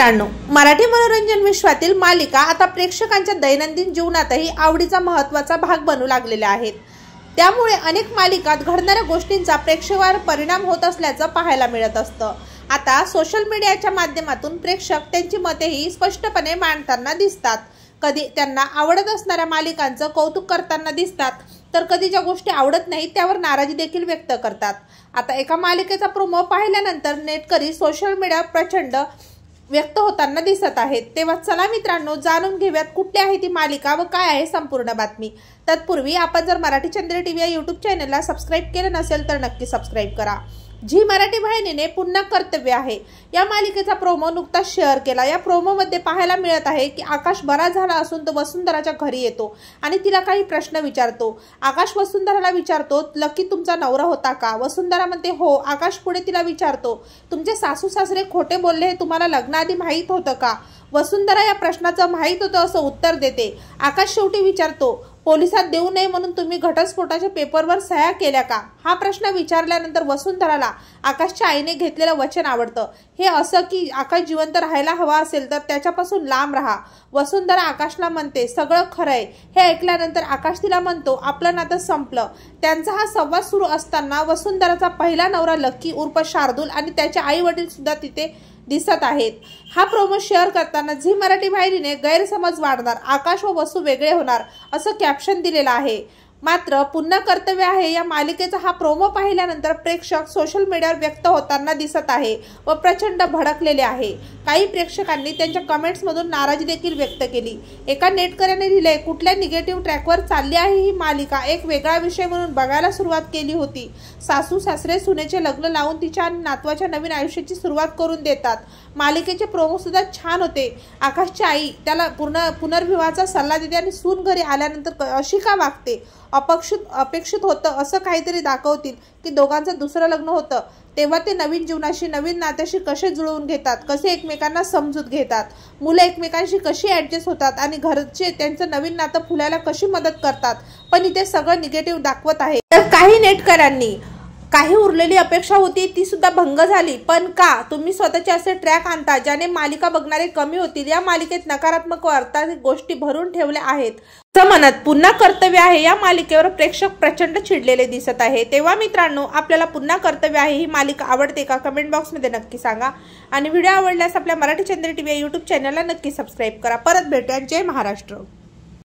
मित्रांनो मराठी मनोरंजन विश्वातील मालिका आता प्रेक्षकांच्या दैनंदिन जीवनातही आवडीचा महत्त्वाचा भाग बनू लागलेल्या आहेत त्यामुळे अनेक मालिकात घडणाऱ्या गोष्टींचा प्रेक्षकावर परिणाम होत असल्याचं पाहायला मिळत असतं आता सोशल मीडियाच्या माध्यमातून प्रेक्षक त्यांची मतेही स्पष्टपणे मांडताना दिसतात कधी त्यांना आवडत असणाऱ्या मालिकांचं कौतुक करताना दिसतात तर कधी ज्या गोष्टी आवडत नाहीत त्यावर नाराजी देखील व्यक्त करतात आता एका मालिकेचा प्रोमो पाहिल्यानंतर नेटकरी सोशल मीडिया प्रचंड व्यक्त होताना दिसत आहेत तेव्हा चला मित्रांनो जाणून घेऊयात कुठली आहे ती मालिका व काय आहे संपूर्ण बातमी तत्पूर्वी आपण जर मराठी चंद्र टी व्ही या यूट्यूब चॅनलला सबस्क्राईब केलं नसेल तर नक्की सबस्क्राईब करा जी मराठी वाहिनीने पुन्हा कर्तव्य आहे या मालिकेचा प्रोमो नुकताच शेअर केला या प्रोमोमध्ये पाहायला मिळत आहे की आकाश बरा झाला असून तो वसुंधराच्या घरी येतो आणि तिला काही प्रश्न विचारतो आकाश वसुंधराला विचारतो लकी तुमचा नवरा होता का वसुंधरा म्हणते हो आकाश पुढे तिला विचारतो तुमचे सासू सासरे खोटे बोलले हे तुम्हाला लग्नाआधी माहीत होतं का वसुंधरा या प्रश्नाचं माहीत होतं असं उत्तर देते आकाश शेवटी विचारतो पोलिसात देऊ नये म्हणून तुम्ही घटस्फोटाच्या पेपरवर सह्या केल्या का हा प्रश्न विचारल्यानंतर वसुंधराला आकाशच्या आईने घेतलेलं वचन आवडतं हे असं की आकाश जिवंत राहायला हवा असेल तर त्याच्यापासून लांब राहा वसुंधरा आकाशला म्हणते सगळं खरं आहे हे ऐकल्यानंतर आकाश तिला म्हणतो आपलं नातं संपलं त्यांचा हा संवाद सुरू असताना वसुंधराचा पहिला नवरा लक्की उर्फ शार्दूल आणि त्याचे आई वडील सुद्धा तिथे दिसत आहेत हा प्रोमो शेअर करताना झी मराठी वाहिनीने गैरसमज वाढणार आकाश व वस्तू वेगळे होणार असं कॅप्शन दिलेलं आहे मात्र पुन्हा कर्तव्य आहे या मालिकेचा हा प्रोमो पाहिल्यानंतर प्रेक्षक सोशल मीडियावर व्यक्त होताना दिसत आहे व प्रचंड भडकलेले आहे काही प्रेक्षकांनी त्यांच्या कमेंट्समधून नाराजी देखील व्यक्त केली एका नेटकऱ्याने लिहिले कुठल्या निगेटिव्ह ट्रॅकवर चालली आहे ही मालिका एक वेगळा विषय म्हणून बघायला सुरुवात केली होती सासू सासरे सुनेचे लग्न लावून तिच्या नातवाच्या नवीन आयुष्याची सुरुवात करून देतात मालिकेचे सुद्धा छान होते आकाशची आई त्याला पूर्ण पुनर्विवाहाचा सल्ला देते आणि सून घरी आल्यानंतर अशी का वागते अपेक्षित अपेक्षित होतं असं काहीतरी दाखवतील की दोघांचं दुसरं लग्न होतं तेव्हा ते नवीन जीवनाशी नवीन नात्याशी कसे जुळवून घेतात कसे एकमेकांना समजूत घेतात मुलं एकमेकांशी कशी ॲडजस्ट होतात आणि घरचे त्यांचं नवीन नातं फुलायला कशी मदत करतात पण इथे सगळं निगेटिव्ह दाखवत आहे तर काही नेटकऱ्यांनी काही उरलेली अपेक्षा होती ती सुद्धा भंग झाली पण का तुम्ही स्वतःचे असे ट्रॅक आणता ज्याने मालिका बघणारे कमी होतील या मालिकेत नकारात्मक वार्ता गोष्टी भरून ठेवल्या आहेत असं म्हणत पुन्हा कर्तव्य आहे या मालिकेवर प्रेक्षक प्रचंड चिडलेले दिसत आहे तेव्हा मित्रांनो आपल्याला पुन्हा कर्तव्य आहे ही मालिका आवडते का कमेंट बॉक्समध्ये नक्की सांगा आणि व्हिडिओ आवडल्यास आपल्या Marathi Chandra T V YouTube चॅनलला नक्की सबस्क्राईब करा परत भेटूया जय महाराष्ट्र